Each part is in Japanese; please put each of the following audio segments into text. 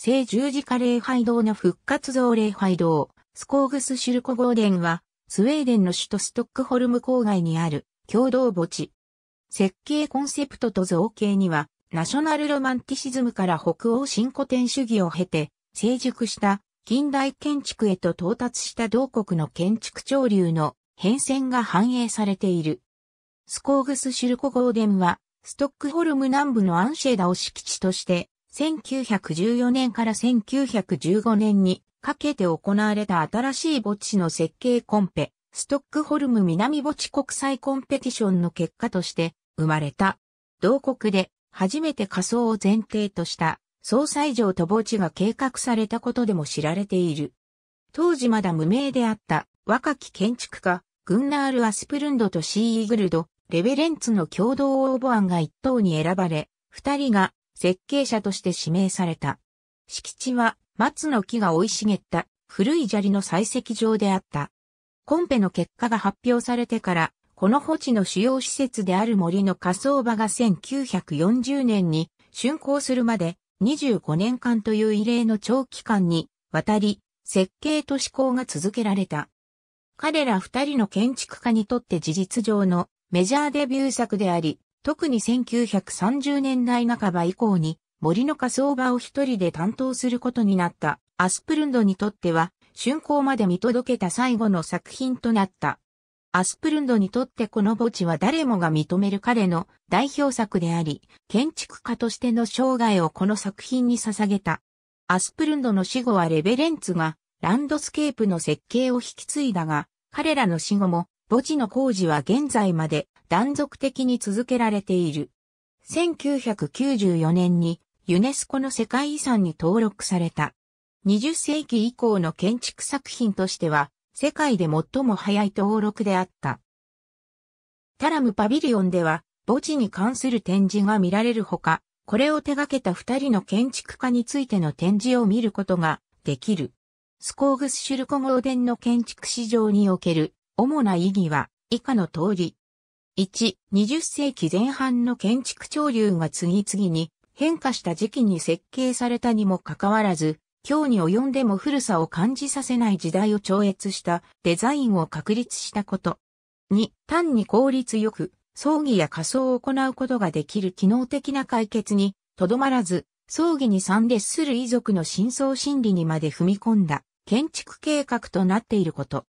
聖十字架礼拝堂の復活像礼拝堂、スコーグスシルコゴーデンは、スウェーデンの首都ストックホルム郊外にある共同墓地。設計コンセプトと造形には、ナショナルロマンティシズムから北欧新古典主義を経て、成熟した近代建築へと到達した同国の建築潮流の変遷が反映されている。スコーグスシルコゴーデンは、ストックホルム南部のアンシェダを敷地として1914年から1915年にかけて行われた新しい墓地の設計コンペ、ストックホルム南墓地国際コンペティションの結果として生まれた。同国で初めて仮想を前提とした総裁城と墓地が計画されたことでも知られている。当時まだ無名であった若き建築家、グンナール・アスプルンドとシー・イーグルド、レベレンツの共同応募案が一等に選ばれ、二人が設計者として指名された。敷地は松の木が生い茂った古い砂利の採石場であった。コンペの結果が発表されてから、この墓地の主要施設である森の火葬場が1940年に竣工するまで25年間という異例の長期間にわたり設計と施行が続けられた。彼ら二人の建築家にとって事実上のメジャーデビュー作であり、特に1930年代半ば以降に森の仮想場を一人で担当することになったアスプルンドにとっては竣工まで見届けた最後の作品となった。アスプルンドにとってこの墓地は誰もが認める彼の代表作であり、建築家としての生涯をこの作品に捧げた。アスプルンドの死後はレベレンツがランドスケープの設計を引き継いだが、彼らの死後も墓地の工事は現在まで断続的に続けられている。1994年にユネスコの世界遺産に登録された。20世紀以降の建築作品としては、世界で最も早い登録であった。タラムパビリオンでは、墓地に関する展示が見られるほか、これを手掛けた二人の建築家についての展示を見ることができる。スコーグスシュルコ号伝の建築史上における主な意義は以下の通り、1、20世紀前半の建築潮流が次々に変化した時期に設計されたにもかかわらず、今日に及んでも古さを感じさせない時代を超越したデザインを確立したこと。2、単に効率よく、葬儀や仮装を行うことができる機能的な解決に、とどまらず、葬儀に参列する遺族の真相心理にまで踏み込んだ建築計画となっていること。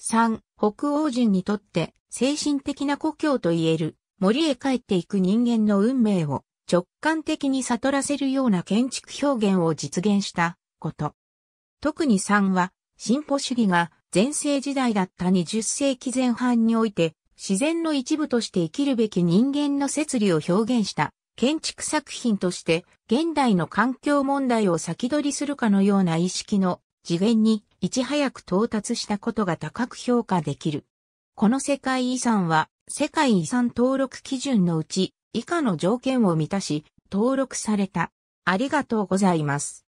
3、北欧人にとって精神的な故郷と言える森へ帰っていく人間の運命を直感的に悟らせるような建築表現を実現したこと。特に3は進歩主義が前世時代だった20世紀前半において自然の一部として生きるべき人間の摂理を表現した建築作品として現代の環境問題を先取りするかのような意識の次元にいち早く到達したことが高く評価できる。この世界遺産は、世界遺産登録基準のうち、以下の条件を満たし、登録された。ありがとうございます。